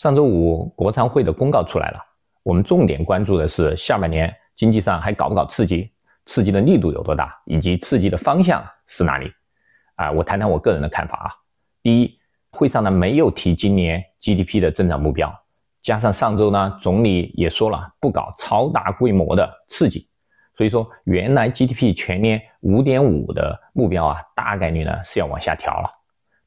上周五国常会的公告出来了，我们重点关注的是下半年经济上还搞不搞刺激，刺激的力度有多大，以及刺激的方向是哪里？啊，我谈谈我个人的看法啊。第一，会上呢没有提今年 GDP 的增长目标，加上上周呢总理也说了不搞超大规模的刺激，所以说原来 GDP 全年五点五的目标啊，大概率呢是要往下调了。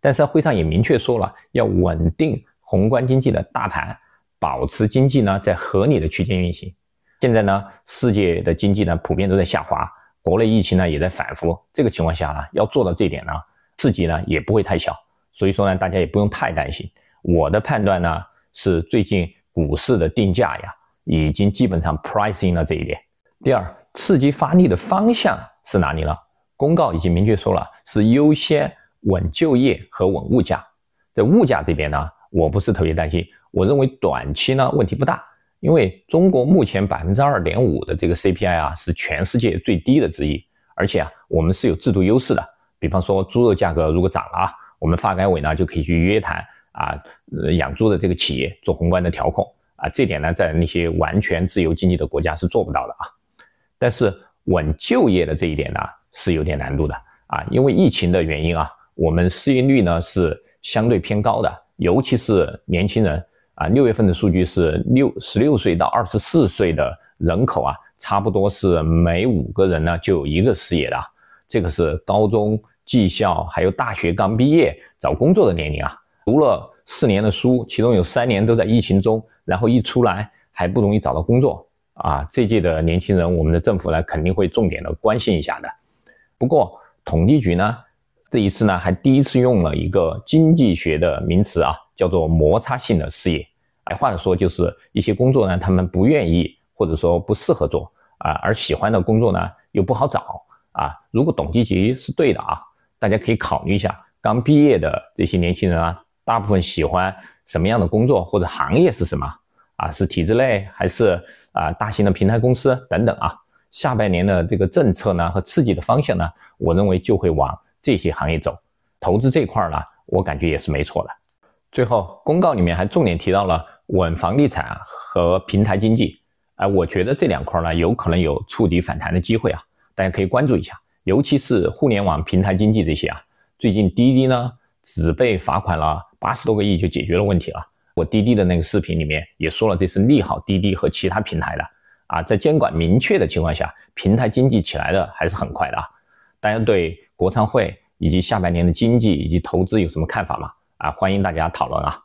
但是会上也明确说了要稳定。宏观经济的大盘保持经济呢在合理的区间运行。现在呢，世界的经济呢普遍都在下滑，国内疫情呢也在反复。这个情况下啊，要做到这一点呢，刺激呢也不会太小。所以说呢，大家也不用太担心。我的判断呢是，最近股市的定价呀，已经基本上 pricing 了这一点。第二，刺激发力的方向是哪里呢？公告已经明确说了，是优先稳就业和稳物价。在物价这边呢？我不是特别担心，我认为短期呢问题不大，因为中国目前百分之二点五的这个 CPI 啊是全世界最低的之一，而且啊我们是有制度优势的，比方说猪肉价格如果涨了啊，我们发改委呢就可以去约谈啊，呃养猪的这个企业做宏观的调控啊，这点呢在那些完全自由经济的国家是做不到的啊。但是稳就业的这一点呢是有点难度的啊，因为疫情的原因啊，我们失业率呢是相对偏高的。尤其是年轻人啊，六月份的数据是六十六岁到二十四岁的人口啊，差不多是每五个人呢就有一个失业的。这个是高中、技校还有大学刚毕业找工作的年龄啊，读了四年的书，其中有三年都在疫情中，然后一出来还不容易找到工作啊。这届的年轻人，我们的政府呢肯定会重点的关心一下的。不过统计局呢？这一次呢，还第一次用了一个经济学的名词啊，叫做摩擦性的事业。哎，或者说就是一些工作呢，他们不愿意或者说不适合做啊，而喜欢的工作呢又不好找啊。如果董积极是对的啊，大家可以考虑一下，刚毕业的这些年轻人啊，大部分喜欢什么样的工作或者行业是什么啊？是体制内还是啊大型的平台公司等等啊？下半年的这个政策呢和刺激的方向呢，我认为就会往。这些行业走，投资这块呢，我感觉也是没错的。最后公告里面还重点提到了稳房地产和平台经济，啊，我觉得这两块呢，有可能有触底反弹的机会啊，大家可以关注一下。尤其是互联网平台经济这些啊，最近滴滴呢只被罚款了八十多个亿就解决了问题了。我滴滴的那个视频里面也说了，这是利好滴滴和其他平台的啊。在监管明确的情况下，平台经济起来的还是很快的啊。大家对。国常会以及下半年的经济以及投资有什么看法吗？啊，欢迎大家讨论啊。